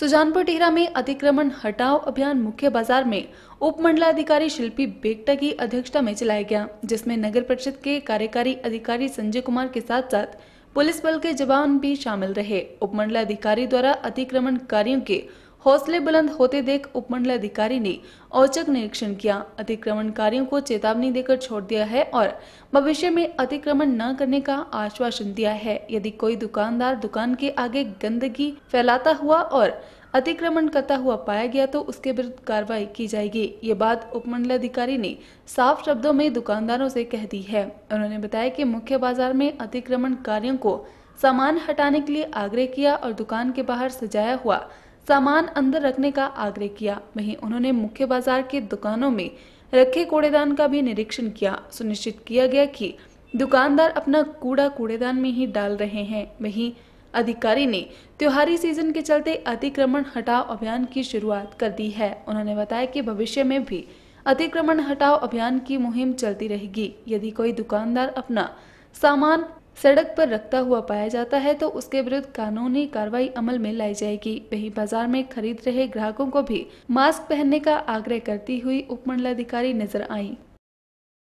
सुजानपुर टिहरा में अतिक्रमण हटाओ अभियान मुख्य बाजार में उपमंडलाधिकारी शिल्पी बेगटा की अध्यक्षता में चलाया गया जिसमें नगर परिषद के कार्यकारी अधिकारी संजय कुमार के साथ साथ पुलिस बल के जवान भी शामिल रहे उपमंडलाधिकारी द्वारा अतिक्रमणकारियों के हौसले बुलंद होते देख उपमंडल अधिकारी ने औचक निरीक्षण किया अतिक्रमणकारियों को चेतावनी देकर छोड़ दिया है और भविष्य में अतिक्रमण न करने का आश्वासन दिया है यदि कोई दुकानदार दुकान के आगे गंदगी फैलाता हुआ और अतिक्रमण करता हुआ पाया गया तो उसके विरुद्ध कार्रवाई की जाएगी ये बात उपमंडल अधिकारी ने साफ शब्दों में दुकानदारों से कह दी है उन्होंने बताया कि मुख्य बाजार में अतिक्रमण कार्यो को सामान हटाने के लिए आग्रह किया और दुकान के बाहर सजाया हुआ सामान अंदर रखने का आग्रह किया वहीं उन्होंने मुख्य बाजार के दुकानों में रखे कूड़ेदान का भी निरीक्षण किया सुनिश्चित किया गया कि दुकानदार अपना कूड़ा कूड़ेदान में ही डाल रहे हैं वहीं अधिकारी ने त्योहारी सीजन के चलते अतिक्रमण हटाओ अभियान की शुरुआत कर दी है उन्होंने बताया कि भविष्य में भी अतिक्रमण हटाओ अभियान की मुहिम चलती रहेगी यदि कोई दुकानदार अपना सामान सड़क पर रखता हुआ पाया जाता है तो उसके विरुद्ध कानूनी कार्रवाई अमल में लाई जाएगी वहीं बाजार में खरीद रहे ग्राहकों को भी मास्क पहनने का आग्रह करती हुई उपमंडलाधिकारी नजर आई